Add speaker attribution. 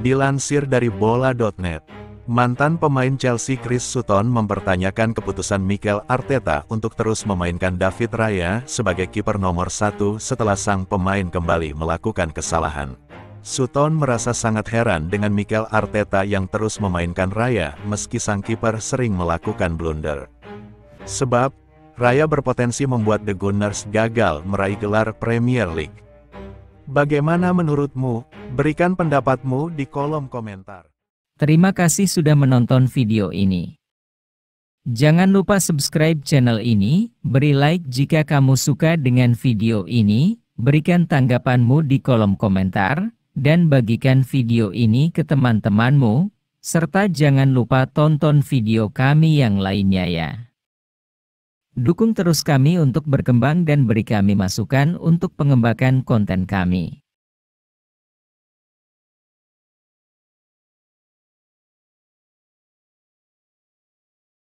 Speaker 1: Dilansir dari bola.net, mantan pemain Chelsea Chris Sutton mempertanyakan keputusan Mikel Arteta untuk terus memainkan David Raya sebagai kiper nomor satu setelah sang pemain kembali melakukan kesalahan. Sutton merasa sangat heran dengan Mikel Arteta yang terus memainkan Raya meski sang kiper sering melakukan blunder. Sebab, Raya berpotensi membuat The Gunners gagal meraih gelar Premier League. Bagaimana menurutmu? Berikan pendapatmu di
Speaker 2: kolom komentar.
Speaker 3: Terima kasih sudah menonton video ini. Jangan lupa subscribe channel ini, beri like jika kamu suka dengan video ini, berikan tanggapanmu di kolom komentar, dan bagikan video ini ke teman-temanmu, serta jangan lupa tonton video kami yang lainnya ya. Dukung terus kami untuk berkembang dan beri kami masukan
Speaker 4: untuk pengembangan konten kami.